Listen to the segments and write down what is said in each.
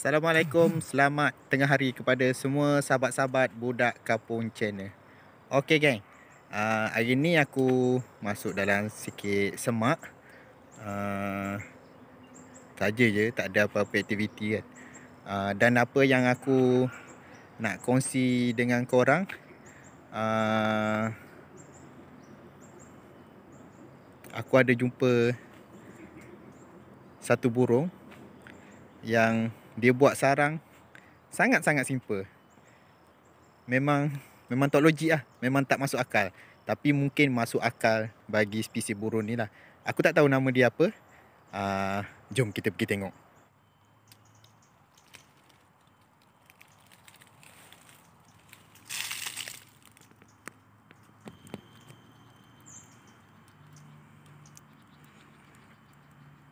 Assalamualaikum, selamat tengah hari kepada semua sahabat-sahabat Budak Kapung Channel Okay gang, uh, ah, hari ni aku masuk dalam sikit semak uh, Saja je, tak ada apa-apa aktiviti kan uh, Dan apa yang aku nak kongsi dengan korang uh, Aku ada jumpa satu burung yang dia buat sarang sangat-sangat simple. Memang memang tak logik lah. Memang tak masuk akal. Tapi mungkin masuk akal bagi spesies burung ni lah. Aku tak tahu nama dia apa. Uh, jom kita pergi tengok.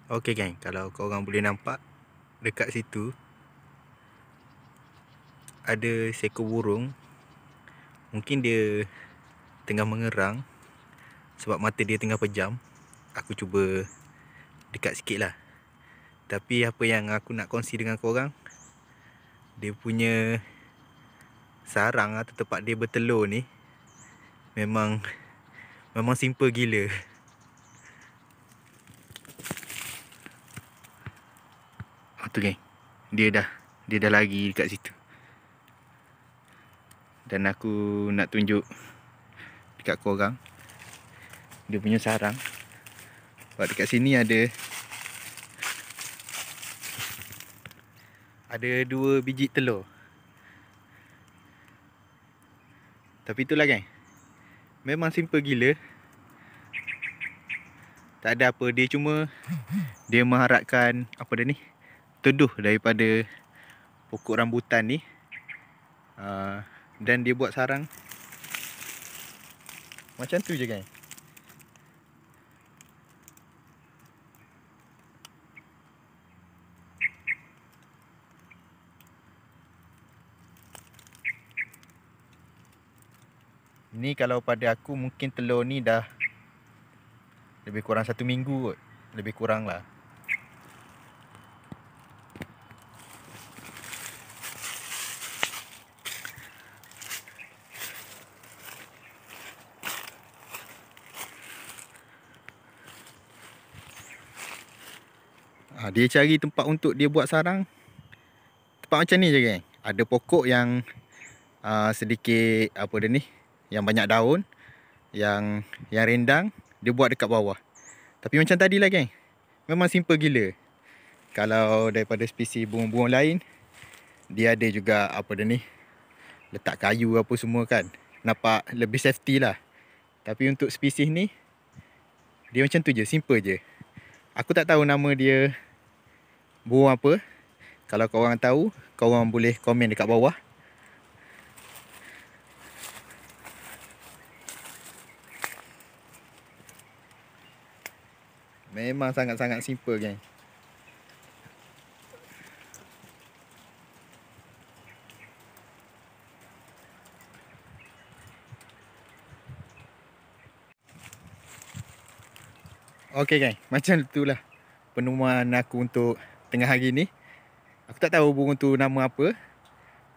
Okay gang, kalau korang boleh nampak dekat situ ada seekor burung mungkin dia tengah mengerang sebab mata dia tengah pejam aku cuba dekat sikit lah tapi apa yang aku nak kongsi dengan korang dia punya sarang atau tempat dia bertelur ni memang memang simple gila aku tu geng Dia dah Dia dah lagi dekat situ Dan aku nak tunjuk Dekat korang Dia punya sarang Sebab dekat sini ada Ada dua biji telur Tapi itulah geng Memang simple gila Tak ada apa Dia cuma Dia mengharapkan Apa dia ni teduh daripada pokok rambutan ni ah, dan dia buat sarang macam tu je kan ni kalau pada aku mungkin telur ni dah lebih kurang satu minggu kot lebih kurang lah ha, Dia cari tempat untuk dia buat sarang Tempat macam ni je geng Ada pokok yang uh, Sedikit Apa dia ni Yang banyak daun Yang Yang rendang Dia buat dekat bawah Tapi macam tadi lah geng Memang simple gila Kalau daripada spesies bunga-bunga lain Dia ada juga Apa dia ni Letak kayu apa semua kan Nampak lebih safety lah Tapi untuk spesies ni Dia macam tu je Simple je Aku tak tahu nama dia burung apa kalau korang tahu korang boleh komen dekat bawah memang sangat-sangat simple kan Okay guys, macam itulah penemuan aku untuk tengah hari ni Aku tak tahu burung tu nama apa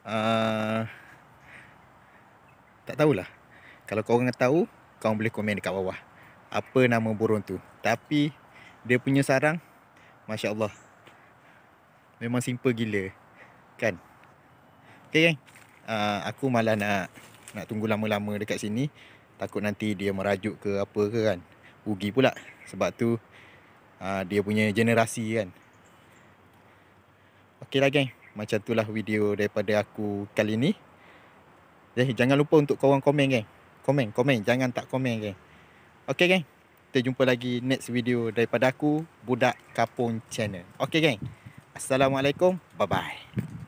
uh, Tak tahulah Kalau korang tahu Korang boleh komen dekat bawah Apa nama burung tu Tapi Dia punya sarang Masya Allah Memang simple gila Kan Okay kan uh, ah, Aku malah nak Nak tunggu lama-lama dekat sini Takut nanti dia merajuk ke apa ke kan Ugi pula Sebab tu uh, Dia punya generasi kan Okeylah geng. Macam itulah video daripada aku kali ni. Eh, jangan lupa untuk korang komen geng. Komen, komen. Jangan tak komen geng. Okey geng. Kita jumpa lagi next video daripada aku. Budak Kapung Channel. Okey geng. Assalamualaikum. Bye-bye.